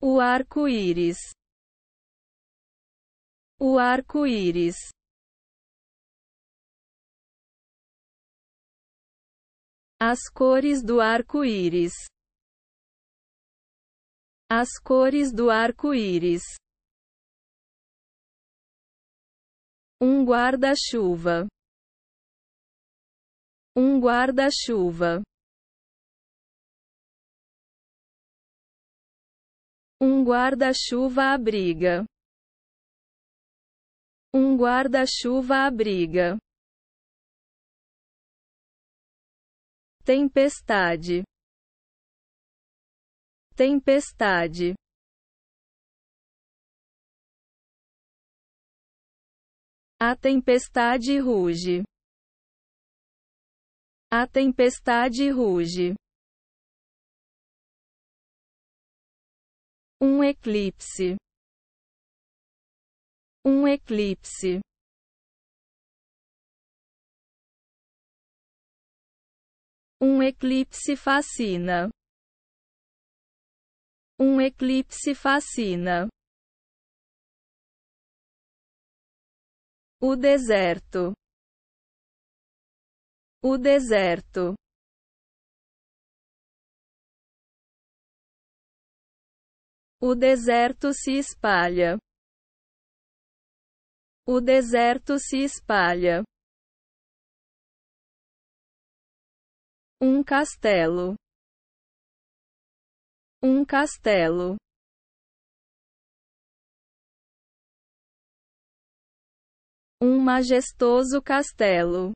O arco-íris. O arco-íris. As cores do arco-íris. As cores do arco-íris. Um guarda-chuva. Um guarda-chuva. Um guarda-chuva abriga. Um guarda-chuva abriga. Tempestade. Tempestade. A tempestade ruge. A tempestade ruge. Um eclipse. Um eclipse. Um eclipse fascina. Um eclipse fascina. O deserto. O deserto. O deserto se espalha. O deserto se espalha. Um castelo. Um castelo. Um majestoso castelo.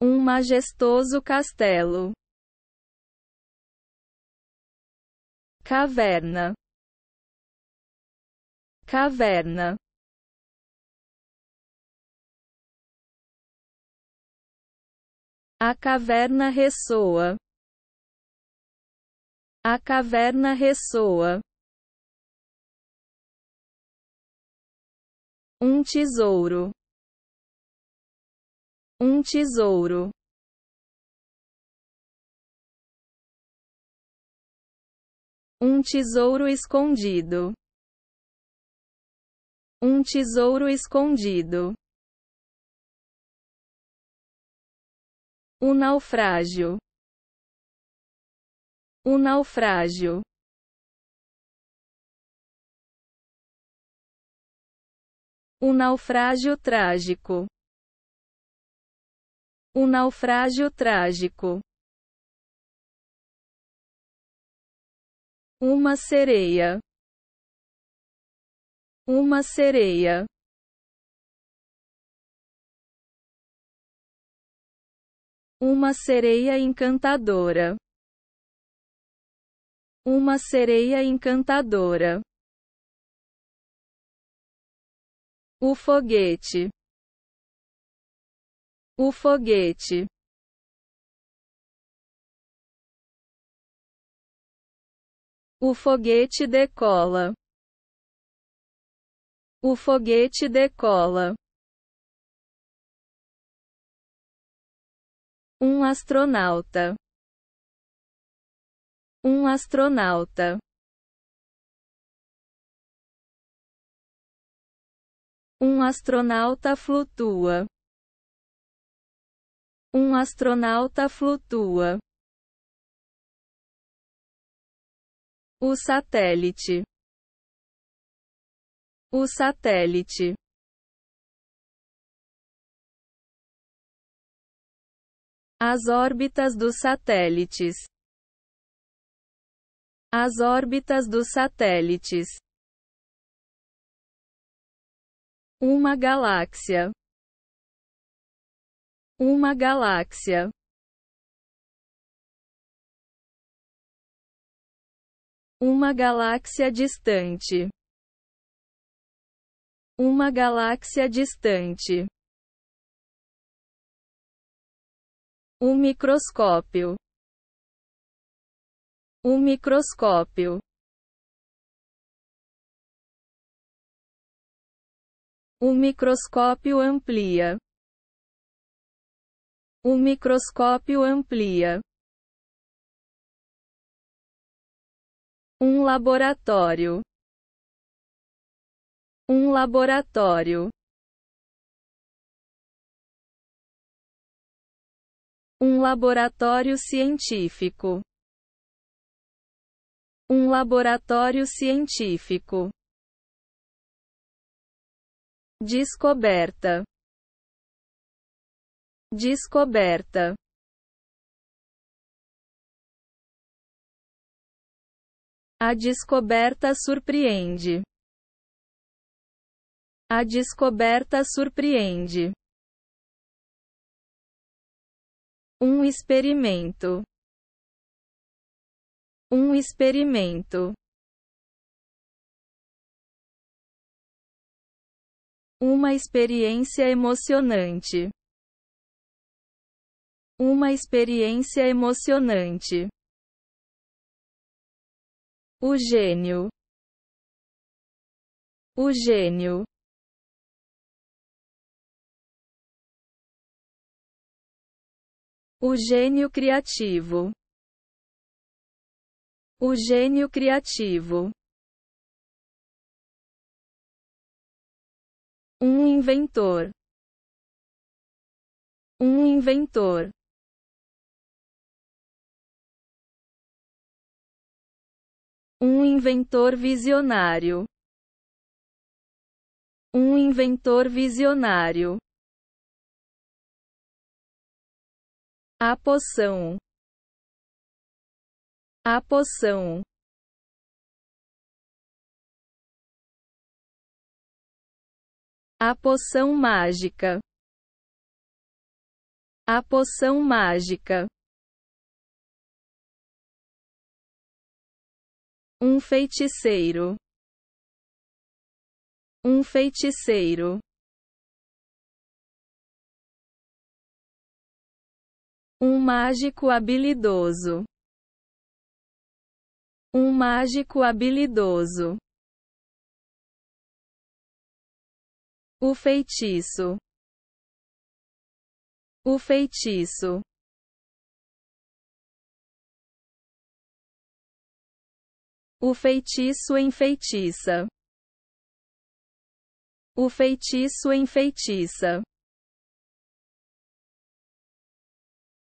Um majestoso castelo. caverna, caverna. A caverna ressoa. A caverna ressoa. Um tesouro. Um tesouro. Um tesouro escondido. Um tesouro escondido. O um naufrágio. O um naufrágio. O um naufrágio trágico. O naufrágio trágico. Uma sereia. Uma sereia. Uma sereia encantadora. Uma sereia encantadora. O foguete. O foguete. O foguete decola. O foguete decola. Um astronauta. Um astronauta. Um astronauta flutua. Um astronauta flutua. O satélite. O satélite. As órbitas dos satélites. As órbitas dos satélites. Uma galáxia. Uma galáxia. Uma galáxia distante. Uma galáxia distante. Um microscópio. Um microscópio. Um microscópio amplia. Um microscópio amplia. Um laboratório. Um laboratório. Um laboratório científico. Um laboratório científico. Descoberta. Descoberta. A descoberta surpreende. A descoberta surpreende. Um experimento. Um experimento. Uma experiência emocionante. Uma experiência emocionante. O gênio. O gênio. O gênio criativo. O gênio criativo. Um inventor. Um inventor. Um inventor visionário. Um inventor visionário. A poção. A poção. A poção mágica. A poção mágica. Um feiticeiro. Um feiticeiro. Um mágico habilidoso. Um mágico habilidoso. O feitiço. O feitiço. O feitiço enfeitiça. O feitiço enfeitiça.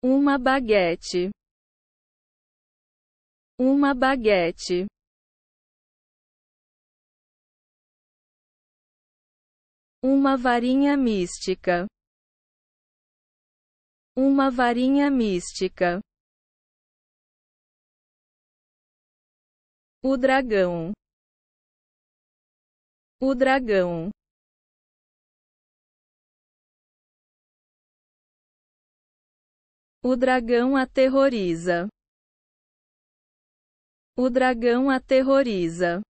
Uma baguete. Uma baguete. Uma varinha mística. Uma varinha mística. O dragão. O dragão. O dragão aterroriza. O dragão aterroriza.